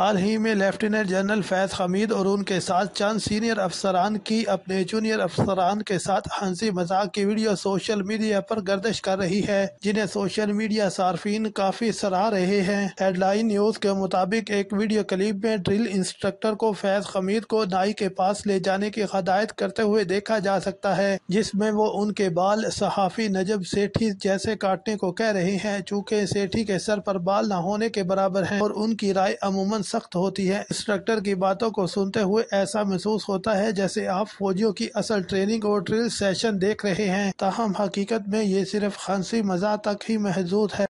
हाल ही में lieutenant general Faiz Hamid और उनके साथ चंद सीनियर अफसरान की अपने जूनियर अफसरान के साथ हंसी मजाक की वीडियो सोशल मीडिया पर गर्दिश कर रही है जिन्हें सोशल मीडिया सार्फिन काफी सराह रहे हैं हेडलाइन न्यूज के मुताबिक एक वीडियो क्लिप में ड्रिल इंस्ट्रक्टर को फैज हमीद को नाई के पास ले जाने की हदायत करते हुए देखा जा सकता है जिसमे वो उनके बाल सहाफ़ी नजब सेठी जैसे काटने को कह रहे हैं चूँकि सेठी के सर पर बाल न होने के बराबर है और उनकी राय अमूमन सख्त होती है इंस्ट्रक्टर की बातों को सुनते हुए ऐसा महसूस होता है जैसे आप फौजियों की असल ट्रेनिंग और ड्रिल सेशन देख रहे हैं तहम हकीकत में ये सिर्फ खांसी मजा तक ही महदूद है